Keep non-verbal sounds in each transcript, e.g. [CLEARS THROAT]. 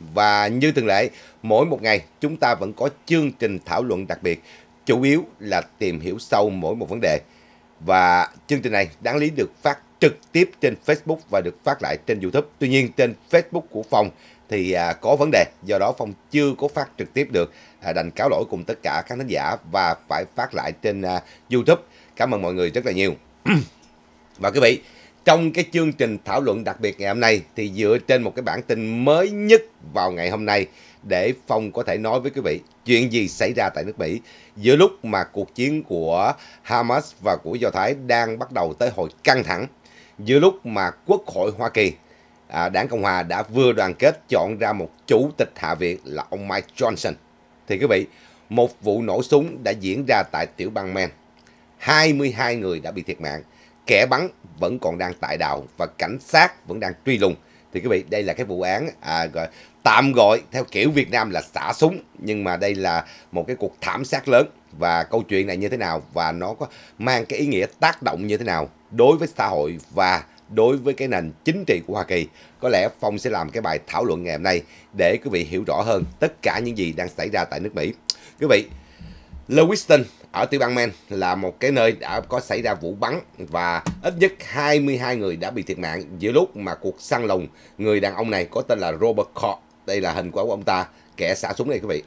Và như thường lệ, mỗi một ngày chúng ta vẫn có chương trình thảo luận đặc biệt, chủ yếu là tìm hiểu sâu mỗi một vấn đề. Và chương trình này đáng lý được phát trực tiếp trên Facebook và được phát lại trên YouTube. Tuy nhiên trên Facebook của Phong thì à, có vấn đề, do đó Phong chưa có phát trực tiếp được, à, đành cáo lỗi cùng tất cả khán giả và phải phát lại trên à, YouTube. Cảm ơn mọi người rất là nhiều. [CLEARS THROAT] và quý vị, trong cái chương trình thảo luận đặc biệt ngày hôm nay thì dựa trên một cái bản tin mới nhất vào ngày hôm nay để Phong có thể nói với quý vị chuyện gì xảy ra tại nước Mỹ giữa lúc mà cuộc chiến của Hamas và của Do Thái đang bắt đầu tới hồi căng thẳng, giữa lúc mà Quốc hội Hoa Kỳ, à, đảng Cộng Hòa đã vừa đoàn kết chọn ra một chủ tịch Hạ viện là ông Mike Johnson. Thì quý vị, một vụ nổ súng đã diễn ra tại tiểu bang Maine. 22 người đã bị thiệt mạng kẻ bắn vẫn còn đang tại đạo và cảnh sát vẫn đang truy lùng thì quý vị đây là cái vụ án à, gọi, tạm gọi theo kiểu Việt Nam là xả súng nhưng mà đây là một cái cuộc thảm sát lớn và câu chuyện này như thế nào và nó có mang cái ý nghĩa tác động như thế nào đối với xã hội và đối với cái nền chính trị của Hoa Kỳ. Có lẽ Phong sẽ làm cái bài thảo luận ngày hôm nay để quý vị hiểu rõ hơn tất cả những gì đang xảy ra tại nước Mỹ. Quý vị, Lewiston ở tiểu bang Maine là một cái nơi đã có xảy ra vụ bắn và ít nhất 22 người đã bị thiệt mạng giữa lúc mà cuộc săn lùng người đàn ông này có tên là Robert Cox. Đây là hình của ông ta, kẻ xả súng này quý vị.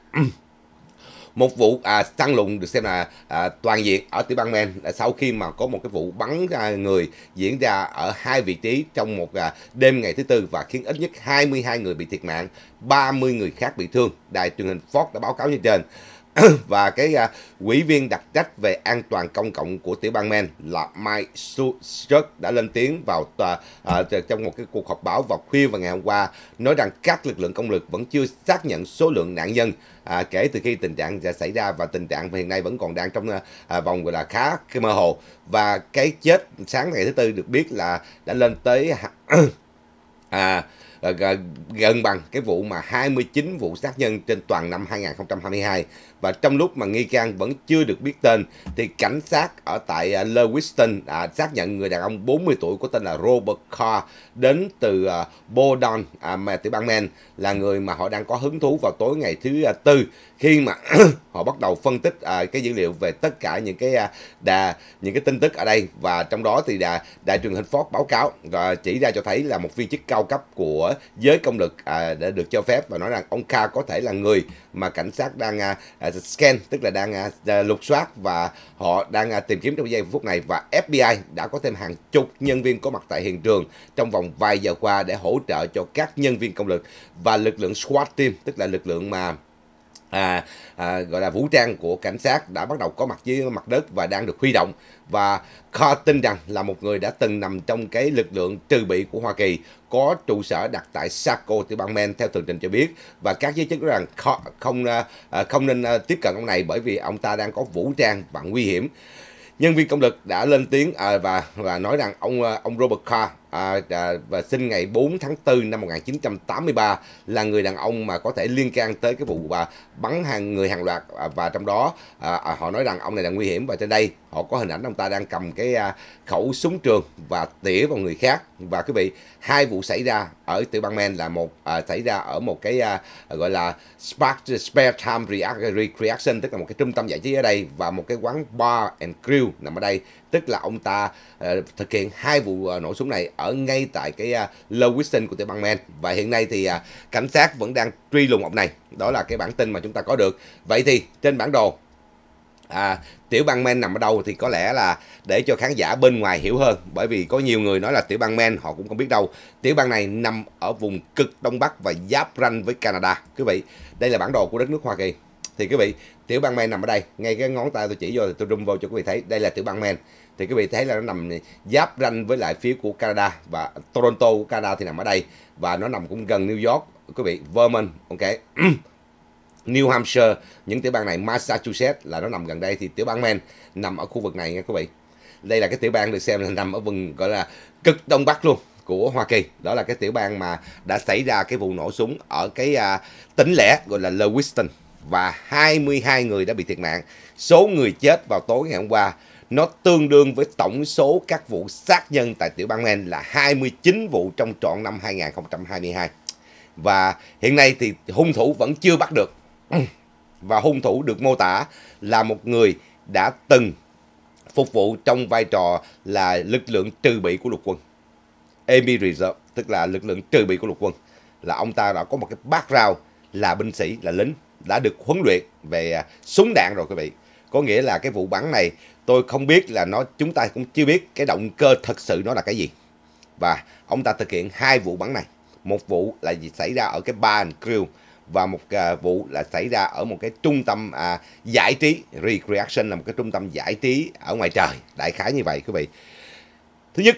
[CLEARS THROAT] một vụ à, săn lùng được xem là à, toàn diện ở tiểu bang Maine sau khi mà có một cái vụ bắn à, người diễn ra ở hai vị trí trong một à, đêm ngày thứ tư và khiến ít nhất 22 người bị thiệt mạng, 30 người khác bị thương. Đài truyền hình Fox đã báo cáo như trên. [COUGHS] và cái à, uh, ủy viên đặc trách về an toàn công cộng của tiểu bang Maine là Mike Schultz đã lên tiếng vào tòa, uh, trong một cái cuộc họp báo vào khuya vào ngày hôm qua nói rằng các lực lượng công lực vẫn chưa xác nhận số lượng nạn nhân à, kể từ khi tình trạng đã xảy ra và tình trạng hiện nay vẫn còn đang trong à, vòng gọi là khá mơ hồ và cái chết sáng ngày thứ tư được biết là đã lên tới [COUGHS] à, gần bằng cái vụ mà 29 vụ sát nhân trên toàn năm 2022 và trong lúc mà nghi can vẫn chưa được biết tên thì cảnh sát ở tại à, Lewiston à, xác nhận người đàn ông 40 tuổi có tên là Robert Carr đến từ à, Bowdoin à, mà tiểu bang Maine là người mà họ đang có hứng thú vào tối ngày thứ à, tư khi mà [CLEARS THROAT] họ bắt đầu phân tích à, cái dữ liệu về tất cả những cái à, đà những cái tin tức ở đây và trong đó thì đà, đài truyền hình Fox báo cáo và chỉ ra cho thấy là một viên chức cao cấp của giới công lực à, đã được cho phép và nói rằng ông Carr có thể là người mà cảnh sát đang à, scan tức là đang à, à, lục soát và họ đang à, tìm kiếm trong giây phút này và FBI đã có thêm hàng chục nhân viên có mặt tại hiện trường trong vòng vài giờ qua để hỗ trợ cho các nhân viên công lực và lực lượng SWAT team tức là lực lượng mà à, à, gọi là vũ trang của cảnh sát đã bắt đầu có mặt dưới mặt đất và đang được huy động và Carr tin rằng là một người đã từng nằm trong cái lực lượng trừ bị của Hoa Kỳ có trụ sở đặt tại Saco tiểu bang Maine theo tường trình cho biết và các giới chức rằng Carr không à, à, không nên à, tiếp cận ông này bởi vì ông ta đang có vũ trang và nguy hiểm nhân viên công lực đã lên tiếng à, và và nói rằng ông à, ông Robert Carr À, à, và sinh ngày 4 tháng 4 năm 1983 là người đàn ông mà có thể liên can tới cái vụ à, bắn hàng người hàng loạt à, và trong đó à, à, họ nói rằng ông này là nguy hiểm và trên đây họ có hình ảnh ông ta đang cầm cái à, khẩu súng trường và tỉa vào người khác và quý vị hai vụ xảy ra ở tiểu bang Maine là một à, xảy ra ở một cái à, gọi là Spark, spare time recreation tức là một cái trung tâm giải trí ở đây và một cái quán bar and grill nằm ở đây tức là ông ta uh, thực hiện hai vụ uh, nổ súng này ở ngay tại cái uh, ờ, Lewiston của tiểu bang Maine và hiện nay thì uh, cảnh sát vẫn đang truy lùng ông này đó là cái bản tin mà chúng ta có được vậy thì trên bản đồ à, tiểu bang Maine nằm ở đâu thì có lẽ là để cho khán giả bên ngoài hiểu hơn bởi vì có nhiều người nói là tiểu bang Maine họ cũng không biết đâu tiểu bang này nằm ở vùng cực đông bắc và giáp ranh với canada quý vị đây là bản đồ của đất nước hoa kỳ thì quý vị tiểu bang men nằm ở đây ngay cái ngón tay tôi chỉ vô thì tôi rung vô cho quý vị thấy đây là tiểu bang men thì quý vị thấy là nó nằm giáp ranh với lại phía của Canada và Toronto của Canada thì nằm ở đây và nó nằm cũng gần New York quý vị Vermont ok [CLEARS THROAT] New Hampshire những tiểu bang này Massachusetts là nó nằm gần đây thì tiểu bang Maine nằm ở khu vực này nha quý vị đây là cái tiểu bang được xem là nằm ở vùng gọi là cực đông bắc luôn của Hoa Kỳ đó là cái tiểu bang mà đã xảy ra cái vụ nổ súng ở cái uh, tỉnh lẻ gọi là Lewiston và 22 người đã bị thiệt mạng. Số người chết vào tối ngày hôm qua nó tương đương với tổng số các vụ sát nhân tại tiểu bang Maine là 29 vụ trong trọn năm 2022. Và hiện nay thì hung thủ vẫn chưa bắt được. [CLEARS THROAT] Và hung thủ được mô tả là một người đã từng phục vụ trong vai trò là lực lượng trừ bị của lục quân. Army Reserve, tức là lực lượng trừ bị của lục quân. Là ông ta đã có một cái background là binh sĩ, là lính, đã được huấn luyện về à, súng đạn rồi quý vị. Có nghĩa là cái vụ bắn này tôi không biết là nó chúng ta cũng chưa biết cái động cơ thật sự nó là cái gì. Và ông ta thực hiện hai vụ bắn này. Một vụ là gì xảy ra ở cái bar and và một à, vụ là xảy ra ở một cái trung tâm à, giải trí recreation là một cái trung tâm giải trí ở ngoài trời đại khái như vậy quý vị thứ nhất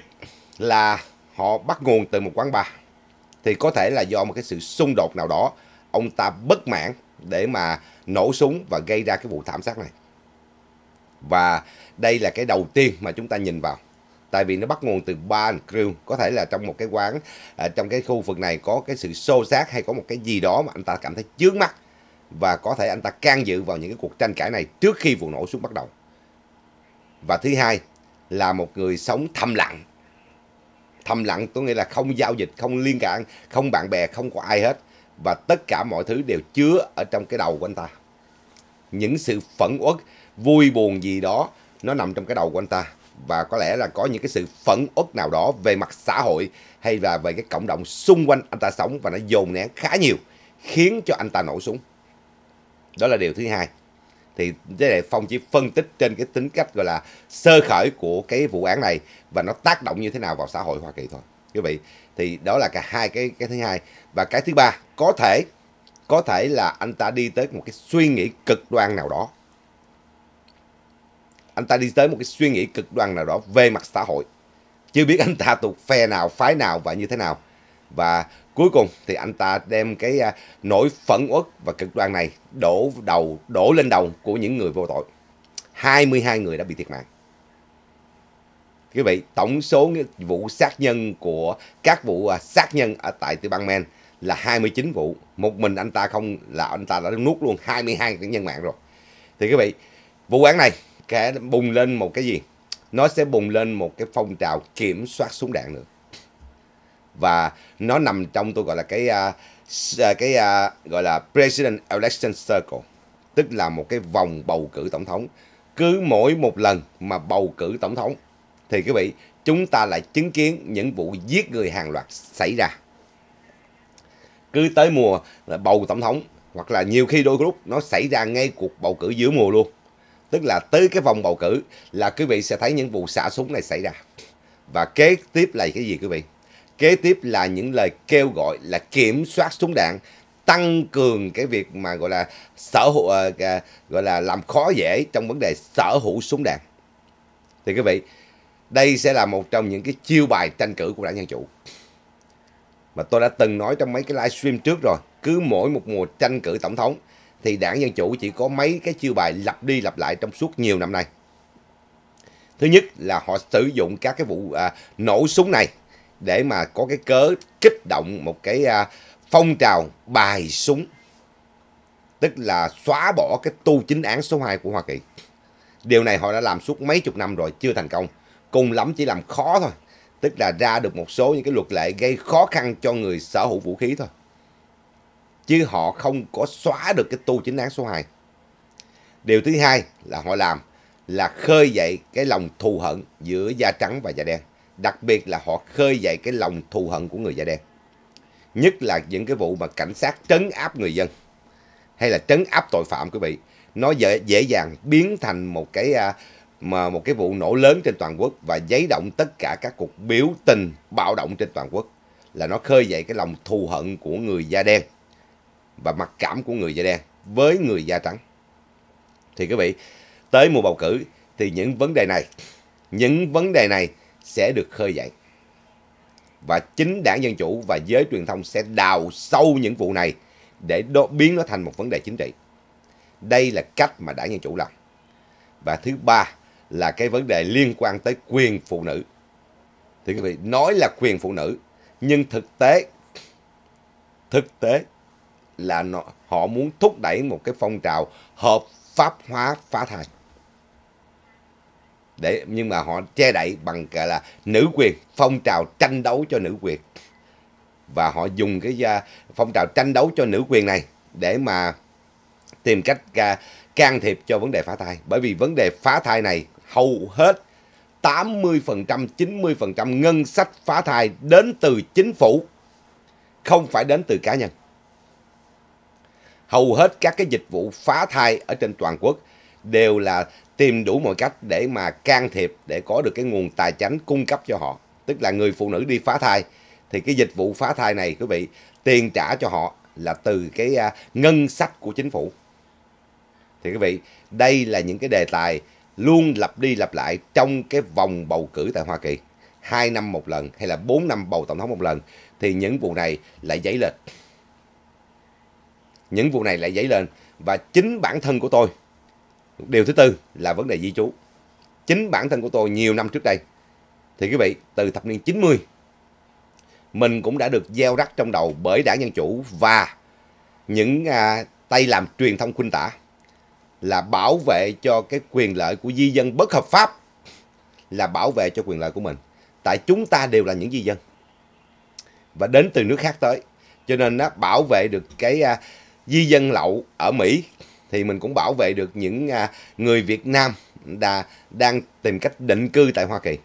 là họ bắt nguồn từ một quán bar thì có thể là do một cái sự xung đột nào đó ông ta bất mãn để mà nổ súng và gây ra cái vụ thảm sát này. Và đây là cái đầu tiên mà chúng ta nhìn vào. Tại vì nó bắt nguồn từ bar grill, có thể là trong một cái quán, à, trong cái khu vực này có cái sự xô xát hay có một cái gì đó mà anh ta cảm thấy chướng mắt và có thể anh ta can dự vào những cái cuộc tranh cãi này trước khi vụ nổ súng bắt đầu. Và thứ hai là một người sống thầm lặng. Thầm lặng có nghĩa là không giao dịch, không liên cạn, không bạn bè, không có ai hết và tất cả mọi thứ đều chứa ở trong cái đầu của anh ta. Những sự phẫn uất, vui buồn gì đó nó nằm trong cái đầu của anh ta và có lẽ là có những cái sự phẫn uất nào đó về mặt xã hội hay là về cái cộng đồng xung quanh anh ta sống và nó dồn nén khá nhiều khiến cho anh ta nổ súng. Đó là điều thứ hai. Thì thế này Phong chỉ phân tích trên cái tính cách gọi là sơ khởi của cái vụ án này và nó tác động như thế nào vào xã hội Hoa Kỳ thôi. Quý vị, thì đó là cả hai cái cái thứ hai và cái thứ ba có thể có thể là anh ta đi tới một cái suy nghĩ cực đoan nào đó anh ta đi tới một cái suy nghĩ cực đoan nào đó về mặt xã hội chưa biết anh ta thuộc phe nào phái nào và như thế nào và cuối cùng thì anh ta đem cái à, nỗi phẫn uất và cực đoan này đổ đầu đổ lên đầu của những người vô tội 22 người đã bị thiệt mạng Quý vị, tổng số vụ sát nhân của các vụ à, sát nhân ở tại tiểu bang Maine là 29 vụ. Một mình anh ta không là anh ta đã nuốt luôn 22 cái nhân mạng rồi. Thì quý vị, vụ án này sẽ bùng lên một cái gì? Nó sẽ bùng lên một cái phong trào kiểm soát súng đạn nữa. Và nó nằm trong tôi gọi là cái uh, cái uh, gọi là President Election Circle, tức là một cái vòng bầu cử tổng thống. Cứ mỗi một lần mà bầu cử tổng thống thì quý vị chúng ta lại chứng kiến những vụ giết người hàng loạt xảy ra cứ tới mùa bầu tổng thống hoặc là nhiều khi đôi lúc nó xảy ra ngay cuộc bầu cử giữa mùa luôn tức là tới cái vòng bầu cử là quý vị sẽ thấy những vụ xả súng này xảy ra và kế tiếp là cái gì quý vị kế tiếp là những lời kêu gọi là kiểm soát súng đạn tăng cường cái việc mà gọi là sở hữu à, à, gọi là làm khó dễ trong vấn đề sở hữu súng đạn thì quý vị đây sẽ là một trong những cái chiêu bài tranh cử của đảng Dân Chủ. Mà tôi đã từng nói trong mấy cái livestream trước rồi, cứ mỗi một mùa tranh cử tổng thống thì đảng Dân Chủ chỉ có mấy cái chiêu bài lặp đi lặp lại trong suốt nhiều năm nay. Thứ nhất là họ sử dụng các cái vụ à, nổ súng này để mà có cái cớ kích động một cái à, phong trào bài súng. Tức là xóa bỏ cái tu chính án số 2 của Hoa Kỳ. Điều này họ đã làm suốt mấy chục năm rồi chưa thành công cùng lắm chỉ làm khó thôi tức là ra được một số những cái luật lệ gây khó khăn cho người sở hữu vũ khí thôi chứ họ không có xóa được cái tu chính án số 2 điều thứ hai là họ làm là khơi dậy cái lòng thù hận giữa da trắng và da đen đặc biệt là họ khơi dậy cái lòng thù hận của người da đen nhất là những cái vụ mà cảnh sát trấn áp người dân hay là trấn áp tội phạm quý vị nó dễ, dễ dàng biến thành một cái à, mà một cái vụ nổ lớn trên toàn quốc và giấy động tất cả các cuộc biểu tình bạo động trên toàn quốc là nó khơi dậy cái lòng thù hận của người da đen và mặc cảm của người da đen với người da trắng. Thì quý vị, tới mùa bầu cử thì những vấn đề này, những vấn đề này sẽ được khơi dậy. Và chính đảng Dân Chủ và giới truyền thông sẽ đào sâu những vụ này để đo biến nó thành một vấn đề chính trị. Đây là cách mà đảng Dân Chủ làm. Và thứ ba là cái vấn đề liên quan tới quyền phụ nữ. Thì quý vị, nói là quyền phụ nữ, nhưng thực tế thực tế là nó, họ muốn thúc đẩy một cái phong trào hợp pháp hóa phá thai. Để nhưng mà họ che đậy bằng gọi là nữ quyền, phong trào tranh đấu cho nữ quyền. Và họ dùng cái à, phong trào tranh đấu cho nữ quyền này để mà tìm cách à, can thiệp cho vấn đề phá thai bởi vì vấn đề phá thai này hầu hết 80%, 90% ngân sách phá thai đến từ chính phủ, không phải đến từ cá nhân. Hầu hết các cái dịch vụ phá thai ở trên toàn quốc đều là tìm đủ mọi cách để mà can thiệp để có được cái nguồn tài chính cung cấp cho họ. Tức là người phụ nữ đi phá thai thì cái dịch vụ phá thai này quý vị tiền trả cho họ là từ cái à, ngân sách của chính phủ. Thì quý vị, đây là những cái đề tài luôn lặp đi lặp lại trong cái vòng bầu cử tại Hoa Kỳ. 2 năm một lần hay là 4 năm bầu tổng thống một lần thì những vụ này lại dấy lên. Những vụ này lại dấy lên và chính bản thân của tôi. Điều thứ tư là vấn đề di trú. Chính bản thân của tôi nhiều năm trước đây thì quý vị từ thập niên 90 mình cũng đã được gieo rắc trong đầu bởi đảng Dân Chủ và những à, tay làm truyền thông khuynh tả là bảo vệ cho cái quyền lợi của di dân bất hợp pháp là bảo vệ cho quyền lợi của mình tại chúng ta đều là những di dân và đến từ nước khác tới cho nên nó bảo vệ được cái à, di dân lậu ở Mỹ thì mình cũng bảo vệ được những à, người Việt Nam đã đang tìm cách định cư tại Hoa Kỳ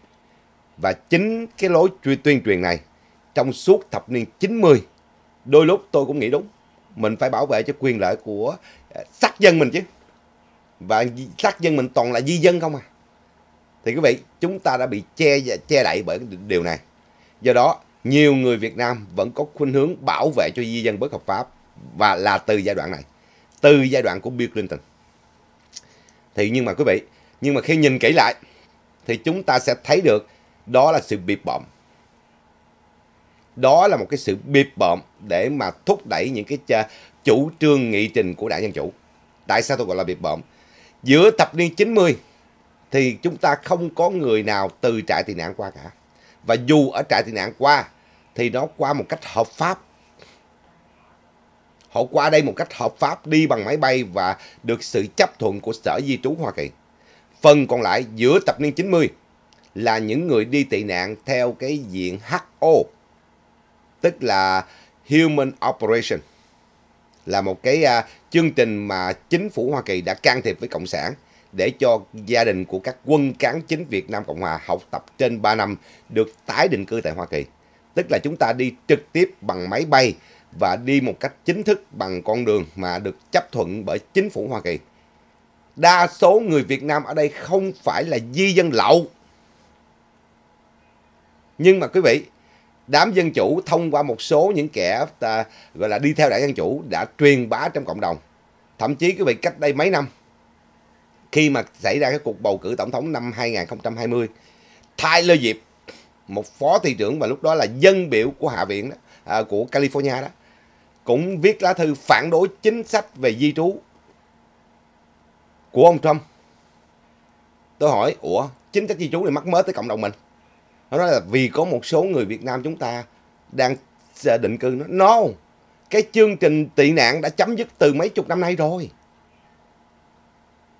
và chính cái lối tuyên truyền này trong suốt thập niên 90 đôi lúc tôi cũng nghĩ đúng mình phải bảo vệ cho quyền lợi của à, sắc dân mình chứ và sát dân mình toàn là di dân không à thì quý vị chúng ta đã bị che che đậy bởi điều này do đó nhiều người Việt Nam vẫn có khuynh hướng bảo vệ cho di dân bất hợp pháp và là từ giai đoạn này từ giai đoạn của Bill Clinton thì nhưng mà quý vị nhưng mà khi nhìn kỹ lại thì chúng ta sẽ thấy được đó là sự bịp bợm đó là một cái sự bịp bợm để mà thúc đẩy những cái chủ trương nghị trình của đảng dân chủ tại sao tôi gọi là bịp bợm giữa thập niên 90 thì chúng ta không có người nào từ trại tị nạn qua cả. Và dù ở trại tị nạn qua thì nó qua một cách hợp pháp. Họ qua đây một cách hợp pháp đi bằng máy bay và được sự chấp thuận của Sở Di trú Hoa Kỳ. Phần còn lại giữa thập niên 90 là những người đi tị nạn theo cái diện HO, tức là Human Operation là một cái à, chương trình mà chính phủ Hoa Kỳ đã can thiệp với Cộng sản để cho gia đình của các quân cán chính Việt Nam Cộng Hòa học tập trên 3 năm được tái định cư tại Hoa Kỳ. Tức là chúng ta đi trực tiếp bằng máy bay và đi một cách chính thức bằng con đường mà được chấp thuận bởi chính phủ Hoa Kỳ. Đa số người Việt Nam ở đây không phải là di dân lậu. Nhưng mà quý vị, đám dân chủ thông qua một số những kẻ à, gọi là đi theo đảng dân chủ đã truyền bá trong cộng đồng thậm chí cái vị cách đây mấy năm khi mà xảy ra cái cuộc bầu cử tổng thống năm 2020 Tyler Diệp một phó thị trưởng và lúc đó là dân biểu của hạ viện đó, à, của California đó cũng viết lá thư phản đối chính sách về di trú của ông Trump tôi hỏi ủa chính sách di trú này mắc mớ tới cộng đồng mình nó nói là vì có một số người Việt Nam chúng ta đang định cư nó no cái chương trình tị nạn đã chấm dứt từ mấy chục năm nay rồi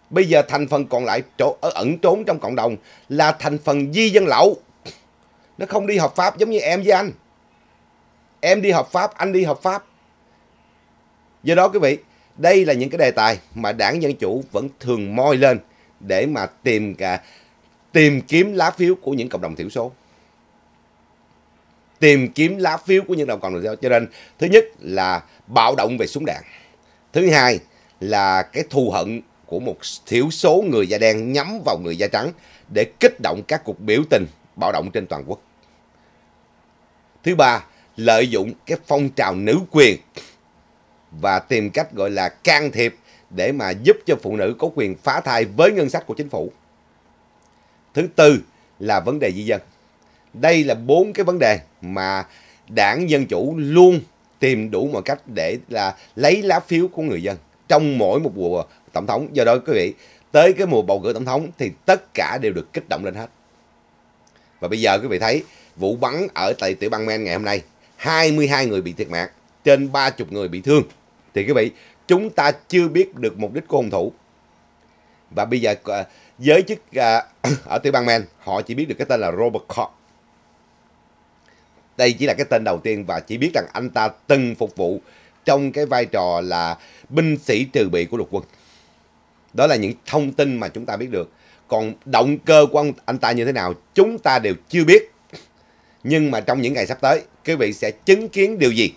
bây giờ thành phần còn lại chỗ, ở ẩn trốn trong cộng đồng là thành phần di dân lậu nó không đi hợp pháp giống như em với anh em đi hợp pháp anh đi hợp pháp do đó quý vị đây là những cái đề tài mà đảng dân chủ vẫn thường moi lên để mà tìm cả tìm kiếm lá phiếu của những cộng đồng thiểu số tìm kiếm lá phiếu của những đồng cộng đồng thiểu số cho nên thứ nhất là bạo động về súng đạn thứ hai là cái thù hận của một thiểu số người da đen nhắm vào người da trắng để kích động các cuộc biểu tình bạo động trên toàn quốc thứ ba lợi dụng cái phong trào nữ quyền và tìm cách gọi là can thiệp để mà giúp cho phụ nữ có quyền phá thai với ngân sách của chính phủ Thứ tư là vấn đề di dân. Đây là bốn cái vấn đề mà đảng Dân Chủ luôn tìm đủ mọi cách để là lấy lá phiếu của người dân trong mỗi một mùa tổng thống. Do đó quý vị, tới cái mùa bầu cử tổng thống thì tất cả đều được kích động lên hết. Và bây giờ quý vị thấy vụ bắn ở tại tiểu bang Maine ngày hôm nay, 22 người bị thiệt mạng, trên 30 người bị thương. Thì quý vị, chúng ta chưa biết được mục đích của hung thủ và bây giờ à, giới chức à, [CLEARS THROAT] ở tiểu bang Maine họ chỉ biết được cái tên là Robert Koch đây chỉ là cái tên đầu tiên và chỉ biết rằng anh ta từng phục vụ trong cái vai trò là binh sĩ trừ bị của lục quân đó là những thông tin mà chúng ta biết được còn động cơ của ông, anh ta như thế nào chúng ta đều chưa biết [CLEARS THROAT] nhưng mà trong những ngày sắp tới quý vị sẽ chứng kiến điều gì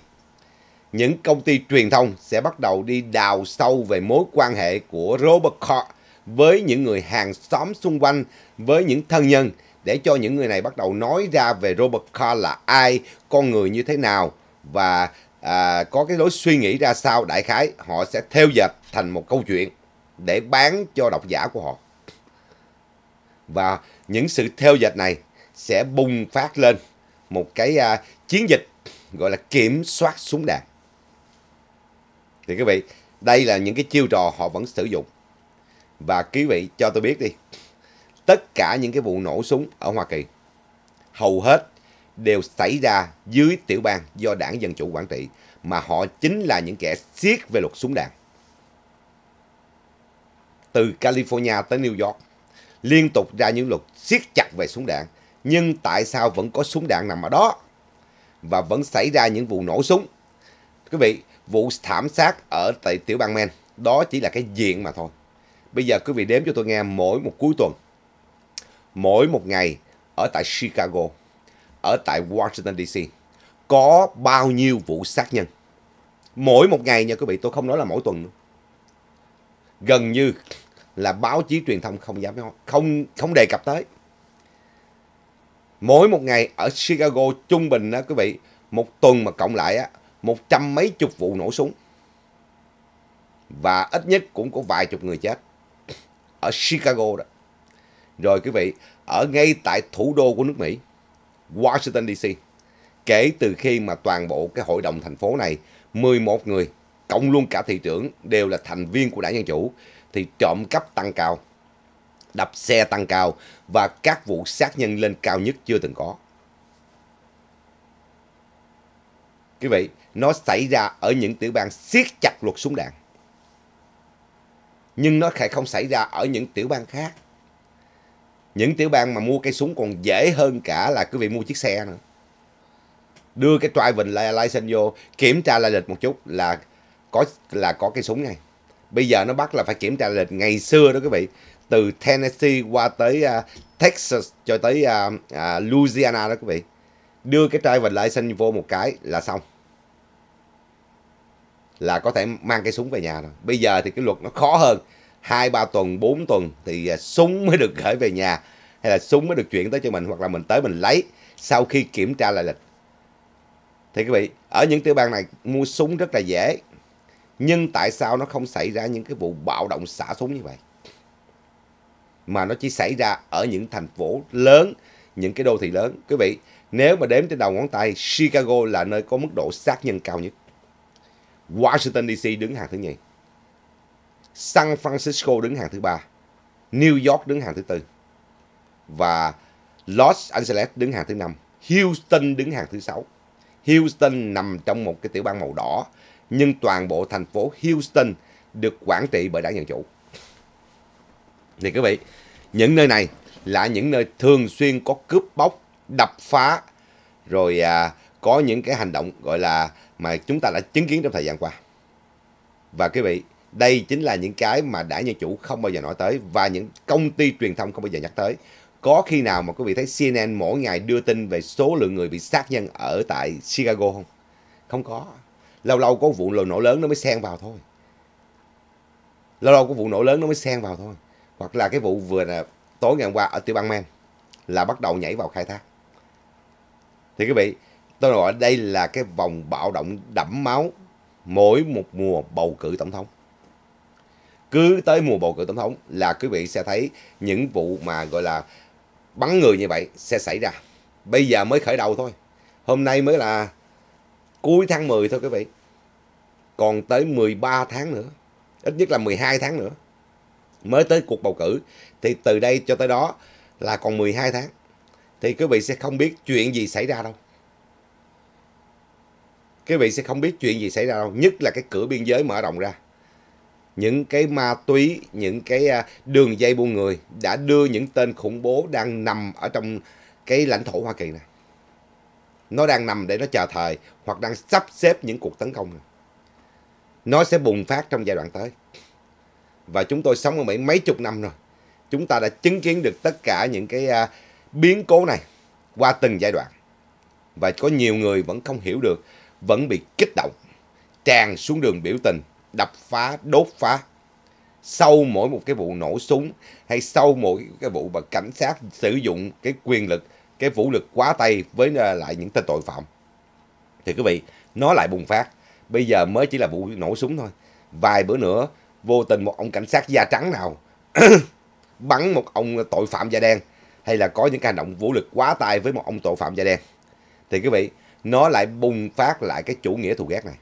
những công ty truyền thông sẽ bắt đầu đi đào sâu về mối quan hệ của Robert Koch với những người hàng xóm xung quanh, với những thân nhân để cho những người này bắt đầu nói ra về Robert Carr là ai, con người như thế nào và à, có cái lối suy nghĩ ra sao đại khái họ sẽ theo dệt thành một câu chuyện để bán cho độc giả của họ. Và những sự theo dệt này sẽ bùng phát lên một cái à, chiến dịch gọi là kiểm soát súng đạn. Thì quý vị, đây là những cái chiêu trò họ vẫn sử dụng. Và quý vị cho tôi biết đi, tất cả những cái vụ nổ súng ở Hoa Kỳ, hầu hết đều xảy ra dưới tiểu bang do đảng Dân Chủ quản trị, mà họ chính là những kẻ siết về luật súng đạn. Từ California tới New York, liên tục ra những luật siết chặt về súng đạn, nhưng tại sao vẫn có súng đạn nằm ở đó? Và vẫn xảy ra những vụ nổ súng. Quý vị, vụ thảm sát ở tại tiểu bang Maine, đó chỉ là cái diện mà thôi. Bây giờ quý vị đếm cho tôi nghe mỗi một cuối tuần, mỗi một ngày ở tại Chicago, ở tại Washington DC có bao nhiêu vụ sát nhân. Mỗi một ngày nha quý vị, tôi không nói là mỗi tuần Gần như là báo chí truyền thông không dám nói không không đề cập tới. Mỗi một ngày ở Chicago trung bình đó quý vị, một tuần mà cộng lại á, một trăm mấy chục vụ nổ súng. Và ít nhất cũng có vài chục người chết ở Chicago đó. Rồi quý vị, ở ngay tại thủ đô của nước Mỹ, Washington DC. Kể từ khi mà toàn bộ cái hội đồng thành phố này, 11 người, cộng luôn cả thị trưởng, đều là thành viên của đảng Dân Chủ, thì trộm cắp tăng cao, đập xe tăng cao và các vụ sát nhân lên cao nhất chưa từng có. Quý vị, nó xảy ra ở những tiểu bang siết chặt luật súng đạn nhưng nó lại không xảy ra ở những tiểu bang khác những tiểu bang mà mua cây súng còn dễ hơn cả là quý vị mua chiếc xe nữa đưa cái driving license vô kiểm tra lại lịch một chút là có là có cây súng ngay bây giờ nó bắt là phải kiểm tra lại lịch ngày xưa đó quý vị từ Tennessee qua tới uh, Texas cho tới uh, uh, Louisiana đó quý vị đưa cái driving license vô một cái là xong là có thể mang cái súng về nhà rồi bây giờ thì cái luật nó khó hơn hai ba tuần 4 tuần thì à, súng mới được gửi về nhà hay là súng mới được chuyển tới cho mình hoặc là mình tới mình lấy sau khi kiểm tra lại lịch thì quý vị ở những tiểu bang này mua súng rất là dễ nhưng tại sao nó không xảy ra những cái vụ bạo động xả súng như vậy mà nó chỉ xảy ra ở những thành phố lớn những cái đô thị lớn quý vị nếu mà đếm trên đầu ngón tay Chicago là nơi có mức độ sát nhân cao nhất Washington DC đứng hàng thứ nhì. San Francisco đứng hàng thứ ba. New York đứng hàng thứ tư. Và Los Angeles đứng hàng thứ năm. Houston đứng hàng thứ sáu. Houston nằm trong một cái tiểu bang màu đỏ, nhưng toàn bộ thành phố Houston được quản trị bởi đảng Dân Chủ. Thì quý vị, những nơi này là những nơi thường xuyên có cướp bóc, đập phá, rồi à, có những cái hành động gọi là mà chúng ta đã chứng kiến trong thời gian qua. Và quý vị, đây chính là những cái mà đã dân chủ không bao giờ nói tới và những công ty truyền thông không bao giờ nhắc tới. Có khi nào mà quý vị thấy CNN mỗi ngày đưa tin về số lượng người bị sát nhân ở tại Chicago không? Không có. Lâu lâu có vụ nổ lớn nó mới xen vào thôi. Lâu lâu có vụ nổ lớn nó mới xen vào thôi. Hoặc là cái vụ vừa là tối ngày hôm qua ở tiểu bang Maine là bắt đầu nhảy vào khai thác. Thì quý vị, tôi gọi đây là cái vòng bạo động đẫm máu mỗi một mùa bầu cử tổng thống cứ tới mùa bầu cử tổng thống là quý vị sẽ thấy những vụ mà gọi là bắn người như vậy sẽ xảy ra bây giờ mới khởi đầu thôi hôm nay mới là cuối tháng 10 thôi quý vị còn tới 13 tháng nữa ít nhất là 12 tháng nữa mới tới cuộc bầu cử thì từ đây cho tới đó là còn 12 tháng thì quý vị sẽ không biết chuyện gì xảy ra đâu quý vị sẽ không biết chuyện gì xảy ra đâu nhất là cái cửa biên giới mở rộng ra những cái ma túy những cái à, đường dây buôn người đã đưa những tên khủng bố đang nằm ở trong cái lãnh thổ hoa kỳ này nó đang nằm để nó chờ thời hoặc đang sắp xếp những cuộc tấn công này. nó sẽ bùng phát trong giai đoạn tới và chúng tôi sống ở mỹ mấy chục năm rồi chúng ta đã chứng kiến được tất cả những cái à, biến cố này qua từng giai đoạn và có nhiều người vẫn không hiểu được vẫn bị kích động, tràn xuống đường biểu tình, đập phá, đốt phá. Sau mỗi một cái vụ nổ súng hay sau mỗi cái vụ mà cảnh sát sử dụng cái quyền lực, cái vũ lực quá tay với à, lại những tên tội phạm. Thì quý vị, nó lại bùng phát. Bây giờ mới chỉ là vụ nổ súng thôi. Vài bữa nữa, vô tình một ông cảnh sát da trắng nào [COUGHS] bắn một ông tội phạm da đen hay là có những cái hành động vũ lực quá tay với một ông tội phạm da đen. Thì quý vị, nó lại bùng phát lại cái chủ nghĩa thù ghét này.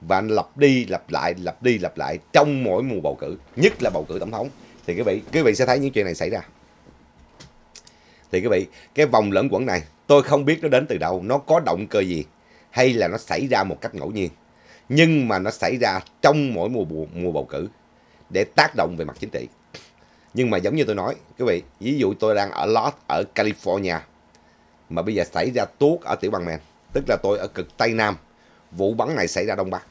Và lặp đi lặp lại, lặp đi lặp lại trong mỗi mùa bầu cử, nhất là bầu cử tổng thống. Thì quý vị, quý vị sẽ thấy những chuyện này xảy ra. Thì quý vị, cái vòng lẫn quẩn này, tôi không biết nó đến từ đâu, nó có động cơ gì hay là nó xảy ra một cách ngẫu nhiên. Nhưng mà nó xảy ra trong mỗi mùa mùa, mùa bầu cử để tác động về mặt chính trị. Nhưng mà giống như tôi nói, quý vị, ví dụ tôi đang ở Los ở California mà bây giờ xảy ra tuốt ở tiểu bang Maine, tức là tôi ở cực Tây Nam. Vụ bắn này xảy ra Đông Bắc.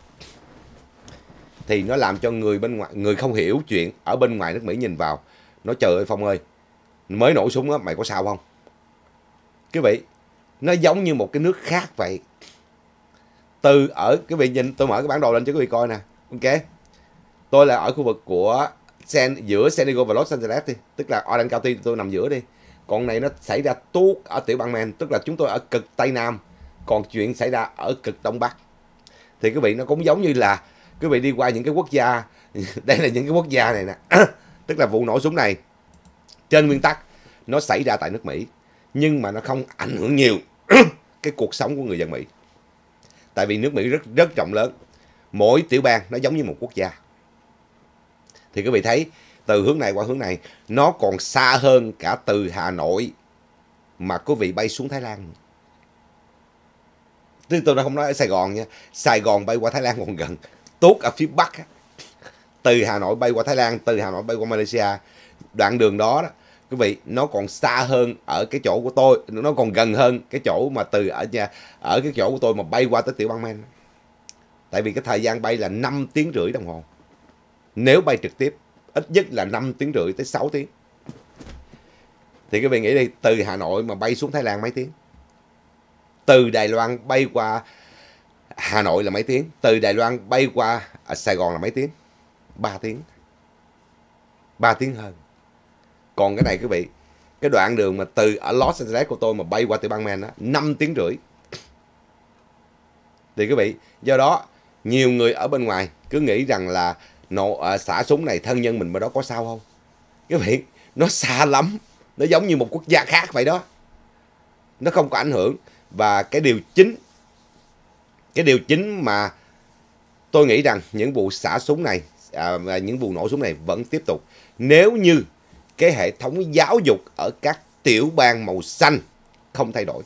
Thì nó làm cho người bên ngoài người không hiểu chuyện ở bên ngoài nước Mỹ nhìn vào, nó trời ơi Phong ơi, mới nổ súng á mày có sao không? Quý vị, nó giống như một cái nước khác vậy. Từ ở cái vị nhìn tôi mở cái bản đồ lên cho quý vị coi nè. Ok. Tôi là ở khu vực của sen giữa senegal và Los Angeles đi, tức là Orange County tôi nằm giữa đi còn này nó xảy ra tốt ở tiểu bang Maine tức là chúng tôi ở cực tây nam còn chuyện xảy ra ở cực đông bắc thì quý vị nó cũng giống như là quý vị đi qua những cái quốc gia [LAUGHS] đây là những cái quốc gia này nè [COUGHS] tức là vụ nổ súng này trên nguyên tắc nó xảy ra tại nước Mỹ nhưng mà nó không ảnh hưởng nhiều [COUGHS] cái cuộc sống của người dân Mỹ tại vì nước Mỹ rất rất rộng lớn mỗi tiểu bang nó giống như một quốc gia thì quý vị thấy từ hướng này qua hướng này nó còn xa hơn cả từ Hà Nội mà quý vị bay xuống Thái Lan tôi tôi đã không nói ở Sài Gòn nha Sài Gòn bay qua Thái Lan còn gần Tốt ở phía Bắc á. Từ Hà Nội bay qua Thái Lan Từ Hà Nội bay qua Malaysia Đoạn đường đó đó quý vị nó còn xa hơn ở cái chỗ của tôi nó còn gần hơn cái chỗ mà từ ở nhà ở cái chỗ của tôi mà bay qua tới tiểu bang Maine tại vì cái thời gian bay là 5 tiếng rưỡi đồng hồ nếu bay trực tiếp ít nhất là 5 tiếng rưỡi tới 6 tiếng thì các bạn nghĩ đi từ Hà Nội mà bay xuống Thái Lan mấy tiếng từ Đài Loan bay qua Hà Nội là mấy tiếng từ Đài Loan bay qua à, Sài Gòn là mấy tiếng 3 tiếng 3 tiếng hơn còn cái này các vị cái đoạn đường mà từ ở à, Los Angeles của tôi mà bay qua tiểu bang Man đó 5 tiếng rưỡi thì các vị do đó nhiều người ở bên ngoài cứ nghĩ rằng là nổ, à, xả súng này thân nhân mình mà đó có sao không cái việc nó xa lắm nó giống như một quốc gia khác vậy đó nó không có ảnh hưởng và cái điều chính cái điều chính mà tôi nghĩ rằng những vụ xả súng này à, những vụ nổ súng này vẫn tiếp tục nếu như cái hệ thống giáo dục ở các tiểu bang màu xanh không thay đổi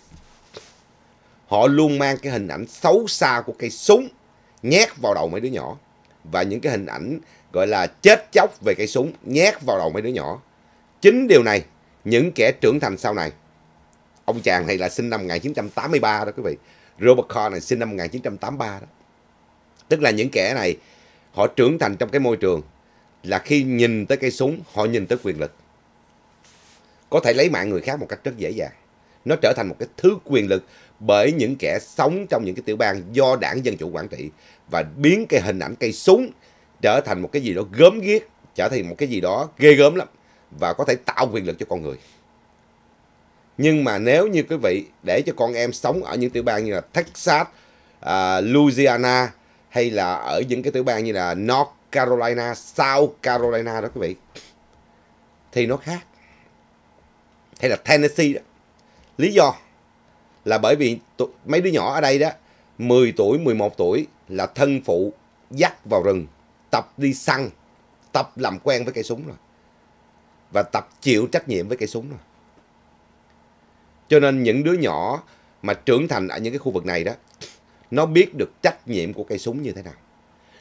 họ luôn mang cái hình ảnh xấu xa của cây súng nhét vào đầu mấy đứa nhỏ và những cái hình ảnh gọi là chết chóc về cây súng nhét vào đầu mấy đứa nhỏ. Chính điều này, những kẻ trưởng thành sau này, ông chàng này là sinh năm 1983 đó quý vị, Robert Carr này sinh năm 1983 đó. Tức là những kẻ này, họ trưởng thành trong cái môi trường là khi nhìn tới cây súng, họ nhìn tới quyền lực. Có thể lấy mạng người khác một cách rất dễ dàng. Nó trở thành một cái thứ quyền lực bởi những kẻ sống trong những cái tiểu bang do đảng Dân Chủ quản trị và biến cái hình ảnh cây súng trở thành một cái gì đó gớm ghiếc, trở thành một cái gì đó ghê gớm lắm và có thể tạo quyền lực cho con người. Nhưng mà nếu như quý vị để cho con em sống ở những tiểu bang như là Texas, uh, Louisiana hay là ở những cái tiểu bang như là North Carolina, South Carolina đó quý vị thì nó khác. Hay là Tennessee đó. Lý do là bởi vì mấy đứa nhỏ ở đây đó 10 tuổi, 11 tuổi là thân phụ dắt vào rừng, tập đi săn, tập làm quen với cây súng rồi. Và tập chịu trách nhiệm với cây súng rồi. Cho nên những đứa nhỏ mà trưởng thành ở những cái khu vực này đó, nó biết được trách nhiệm của cây súng như thế nào.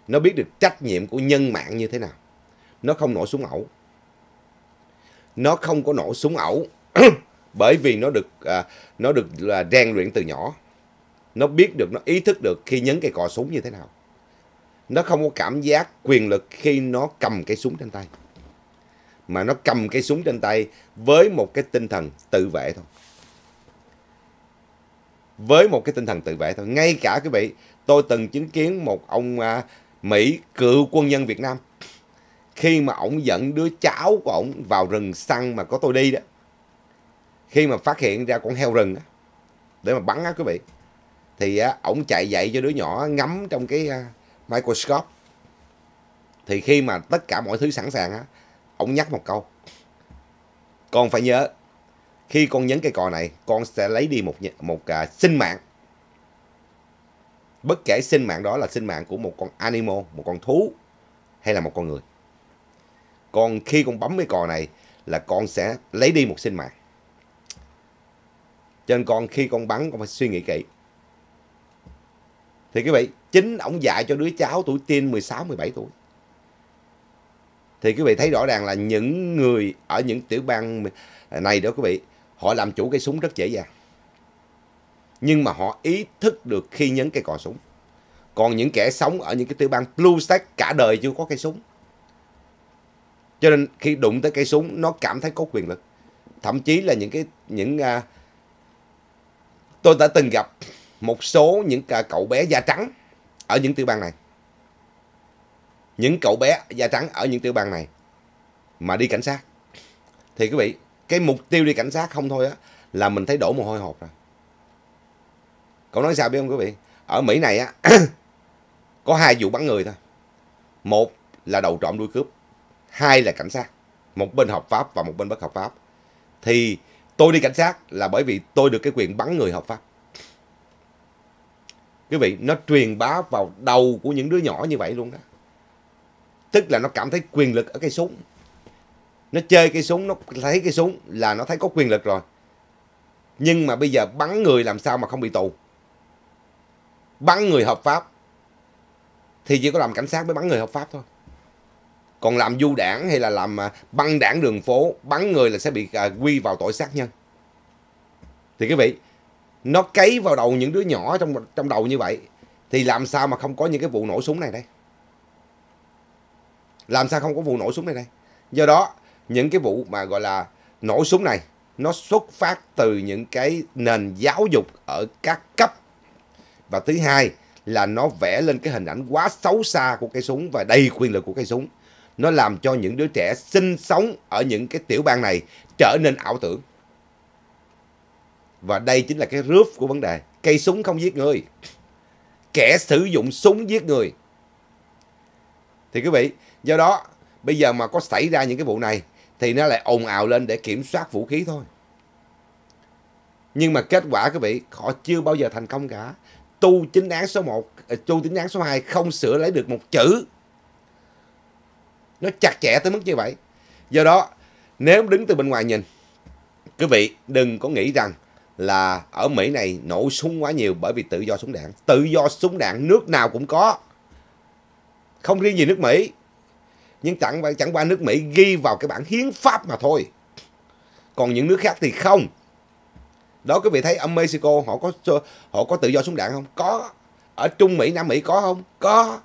Nó biết được trách nhiệm của nhân mạng như thế nào. Nó không nổ súng ẩu. Nó không có nổ súng ẩu [CLEARS THROAT] bởi vì nó được à, nó được là rèn luyện từ nhỏ nó biết được nó ý thức được khi nhấn cây cò súng như thế nào nó không có cảm giác quyền lực khi nó cầm cây súng trên tay mà nó cầm cây súng trên tay với một cái tinh thần tự vệ thôi với một cái tinh thần tự vệ thôi ngay cả quý vị tôi từng chứng kiến một ông à, mỹ cựu quân nhân việt nam khi mà ổng dẫn đứa cháu của ổng vào rừng săn mà có tôi đi đó khi mà phát hiện ra con heo rừng đó, để mà bắn á quý vị thì ổng chạy dạy cho đứa nhỏ ngắm trong cái à, microscope thì khi mà tất cả mọi thứ sẵn sàng á ổng nhắc một câu con phải nhớ khi con nhấn cây cò này con sẽ lấy đi một một uh, sinh mạng bất kể sinh mạng đó là sinh mạng của một con animal một con thú hay là một con người còn khi con bấm cái cò này là con sẽ lấy đi một sinh mạng cho nên con khi con bắn con phải suy nghĩ kỹ thì quý vị, chính ông dạy cho đứa cháu tuổi teen 16, 17 tuổi. Thì quý vị thấy rõ ràng là những người ở những tiểu bang à, này đó quý vị, họ làm chủ cây súng rất dễ dàng. Nhưng mà họ ý thức được khi nhấn cây cò súng. Còn những kẻ sống ở những cái tiểu bang blue state cả đời chưa có cây súng. Cho nên khi đụng tới cây súng nó cảm thấy có quyền lực. Thậm chí là những cái những uh, tôi đã từng gặp một số những cậu bé da trắng ở những tiểu bang này. Những cậu bé da trắng ở những tiểu bang này mà đi cảnh sát. Thì quý vị, cái mục tiêu đi cảnh sát không thôi á là mình thấy đổ mồ hôi hột rồi. Cậu nói sao biết không quý vị? Ở Mỹ này á [CLEARS THROAT] có hai vụ bắn người thôi. Một là đầu trộm đuôi cướp, hai là cảnh sát. Một bên hợp pháp và một bên bất hợp pháp. Thì tôi đi cảnh sát là bởi vì tôi được cái quyền bắn người hợp pháp quý vị nó truyền bá vào đầu của những đứa nhỏ như vậy luôn đó tức là nó cảm thấy quyền lực ở cây súng nó chơi cây súng nó thấy cây súng là nó thấy có quyền lực rồi nhưng mà bây giờ bắn người làm sao mà không bị tù bắn người hợp pháp thì chỉ có làm cảnh sát mới bắn người hợp pháp thôi còn làm du đảng hay là làm à, băng đảng đường phố bắn người là sẽ bị à, quy vào tội sát nhân thì quý vị nó cấy vào đầu những đứa nhỏ trong trong đầu như vậy thì làm sao mà không có những cái vụ nổ súng này đây làm sao không có vụ nổ súng này đây do đó những cái vụ mà gọi là nổ súng này nó xuất phát từ những cái nền giáo dục ở các cấp và thứ hai là nó vẽ lên cái hình ảnh quá xấu xa của cây súng và đầy quyền lực của cây súng nó làm cho những đứa trẻ sinh sống ở những cái tiểu bang này trở nên ảo tưởng và đây chính là cái roof của vấn đề. Cây súng không giết người. Kẻ sử dụng súng giết người. Thì quý vị, do đó bây giờ mà có xảy ra những cái vụ này thì nó lại ồn ào lên để kiểm soát vũ khí thôi. Nhưng mà kết quả quý vị, họ chưa bao giờ thành công cả. Tu chính án số 1, à, tu chính án số 2 không sửa lấy được một chữ. Nó chặt chẽ tới mức như vậy. Do đó, nếu đứng từ bên ngoài nhìn, quý vị đừng có nghĩ rằng là ở Mỹ này nổ súng quá nhiều bởi vì tự do súng đạn. Tự do súng đạn nước nào cũng có. Không riêng gì nước Mỹ. Nhưng chẳng chẳng qua nước Mỹ ghi vào cái bản hiến pháp mà thôi. Còn những nước khác thì không. Đó quý vị thấy ở Mexico họ có họ có tự do súng đạn không? Có. Ở Trung Mỹ, Nam Mỹ có không? Có.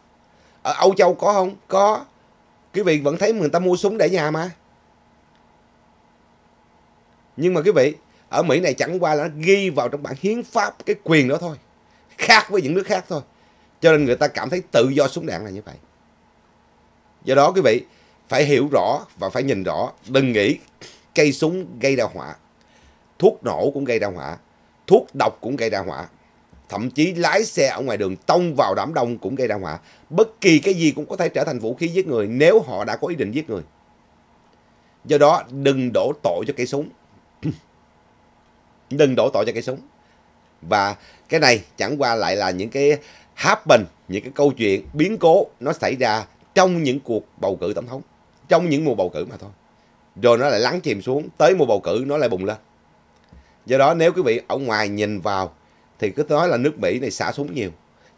Ở Âu Châu có không? Có. Quý vị vẫn thấy người ta mua súng để nhà mà. Nhưng mà quý vị, ở Mỹ này chẳng qua là nó ghi vào trong bản hiến pháp cái quyền đó thôi khác với những nước khác thôi cho nên người ta cảm thấy tự do súng đạn là như vậy do đó quý vị phải hiểu rõ và phải nhìn rõ đừng nghĩ cây súng gây ra họa thuốc nổ cũng gây ra họa thuốc độc cũng gây ra họa thậm chí lái xe ở ngoài đường tông vào đám đông cũng gây ra họa bất kỳ cái gì cũng có thể trở thành vũ khí giết người nếu họ đã có ý định giết người do đó đừng đổ tội cho cây súng đừng đổ tội cho cây súng và cái này chẳng qua lại là những cái happen những cái câu chuyện biến cố nó xảy ra trong những cuộc bầu cử tổng thống trong những mùa bầu cử mà thôi rồi nó lại lắng chìm xuống tới mùa bầu cử nó lại bùng lên do đó nếu quý vị ở ngoài nhìn vào thì cứ nói là nước mỹ này xả súng nhiều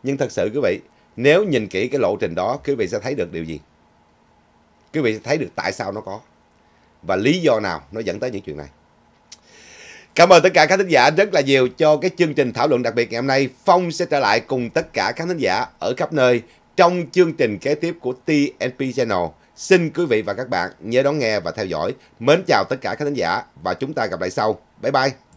nhưng thật sự quý vị nếu nhìn kỹ cái lộ trình đó quý vị sẽ thấy được điều gì quý vị sẽ thấy được tại sao nó có và lý do nào nó dẫn tới những chuyện này Cảm ơn tất cả các thính giả rất là nhiều cho cái chương trình thảo luận đặc biệt ngày hôm nay. Phong sẽ trở lại cùng tất cả các thính giả ở khắp nơi trong chương trình kế tiếp của TNP Channel. Xin quý vị và các bạn nhớ đón nghe và theo dõi. Mến chào tất cả các thính giả và chúng ta gặp lại sau. Bye bye!